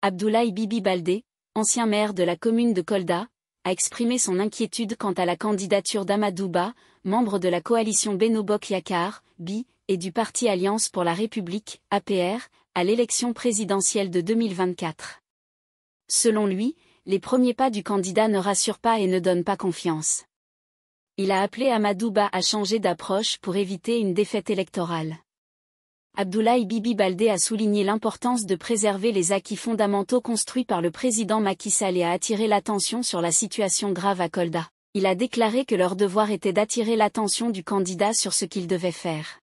Abdoulaye Bibi Baldé, ancien maire de la commune de Kolda, a exprimé son inquiétude quant à la candidature d'Amadouba, membre de la coalition Benobok Yakar, BI, et du parti Alliance pour la République, APR, à l'élection présidentielle de 2024. Selon lui, les premiers pas du candidat ne rassurent pas et ne donnent pas confiance. Il a appelé Amadouba à changer d'approche pour éviter une défaite électorale. Abdoulaye Bibi Baldé a souligné l'importance de préserver les acquis fondamentaux construits par le président Macky Sall et a attiré l'attention sur la situation grave à Kolda. Il a déclaré que leur devoir était d'attirer l'attention du candidat sur ce qu'il devait faire.